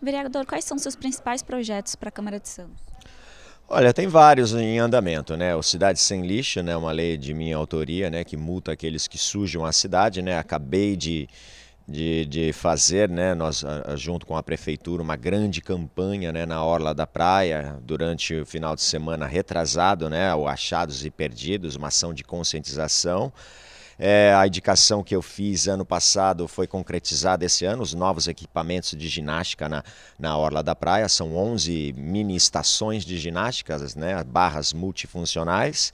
Vereador, quais são seus principais projetos para a Câmara de Santos? Olha, tem vários em andamento, né? O Cidade Sem Lixo, né? Uma lei de minha autoria, né? Que multa aqueles que sujam a cidade, né? Acabei de, de, de fazer, né? Nós, junto com a prefeitura, uma grande campanha, né? Na Orla da Praia, durante o final de semana retrasado, né? O Achados e Perdidos, uma ação de conscientização. É, a indicação que eu fiz ano passado foi concretizada esse ano, os novos equipamentos de ginástica na, na Orla da Praia. São 11 mini estações de ginásticas, né, barras multifuncionais.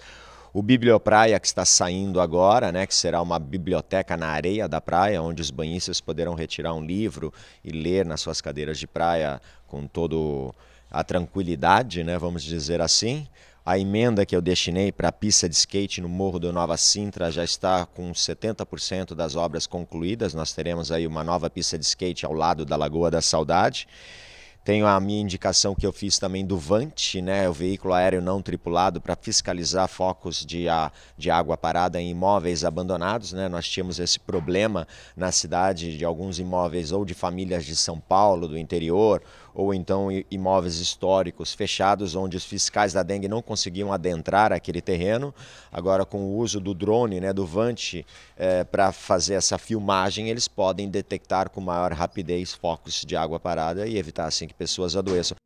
O Bibliopraia, que está saindo agora, né, que será uma biblioteca na areia da praia, onde os banhistas poderão retirar um livro e ler nas suas cadeiras de praia com todo a tranquilidade, né, vamos dizer assim. A emenda que eu destinei para a pista de skate no Morro do Nova Sintra já está com 70% das obras concluídas. Nós teremos aí uma nova pista de skate ao lado da Lagoa da Saudade. Tenho a minha indicação que eu fiz também do VANT, né, o veículo aéreo não tripulado, para fiscalizar focos de, a, de água parada em imóveis abandonados. Né? Nós tínhamos esse problema na cidade de alguns imóveis ou de famílias de São Paulo, do interior, ou então imóveis históricos fechados, onde os fiscais da dengue não conseguiam adentrar aquele terreno. Agora, com o uso do drone, né, do VANT, é, para fazer essa filmagem, eles podem detectar com maior rapidez focos de água parada e evitar assim que que pessoas adoeçam.